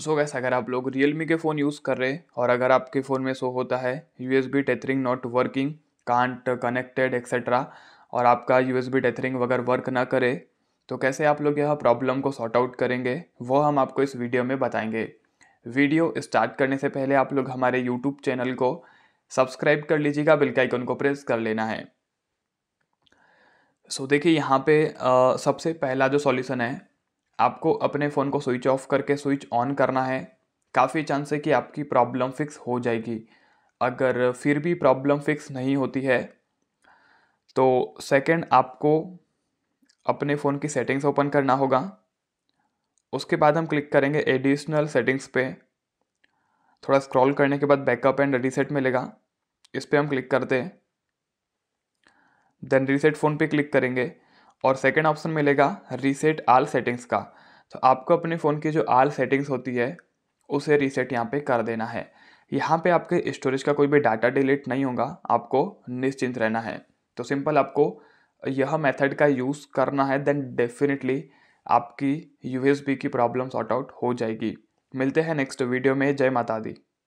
सो gas अगर आप लोग रियलमी के फ़ोन यूज़ कर रहे हैं और अगर आपके फ़ोन में शो होता है U S B tethering not working can't connected etcetera और आपका यू एस बी टेथरिंग वगैरह वर्क ना करे तो कैसे आप लोग यह प्रॉब्लम को सॉर्ट आउट करेंगे वो हम आपको इस वीडियो में बताएंगे वीडियो स्टार्ट करने से पहले आप लोग हमारे यूट्यूब चैनल को सब्सक्राइब कर लीजिएगा बिल के आइकन को प्रेस कर लेना है सो so, देखिए यहाँ पे आ, सबसे पहला जो सॉल्यूशन है आपको अपने फ़ोन को स्विच ऑफ करके स्विच ऑन करना है काफ़ी चांस है कि आपकी प्रॉब्लम फिक्स हो जाएगी अगर फिर भी प्रॉब्लम फिक्स नहीं होती है तो सेकंड आपको अपने फ़ोन की सेटिंग्स ओपन करना होगा उसके बाद हम क्लिक करेंगे एडिशनल सेटिंग्स पे थोड़ा स्क्रॉल करने के बाद बैकअप एंड रीसेट मिलेगा इस पर हम क्लिक करते हैं देन रीसेट फ़ोन पे क्लिक करेंगे और सेकेंड ऑप्शन मिलेगा रीसेट आल सेटिंग्स का तो आपको अपने फ़ोन की जो आल सेटिंग्स होती है उसे रीसेट यहाँ पे कर देना है यहाँ पे आपके स्टोरेज का कोई भी डाटा डिलीट नहीं होगा आपको निश्चिंत रहना है तो सिंपल आपको यह मेथड का यूज़ करना है देन डेफिनेटली आपकी यूएसबी की प्रॉब्लम सॉर्ट आउट हो जाएगी मिलते हैं नेक्स्ट वीडियो में जय माता दी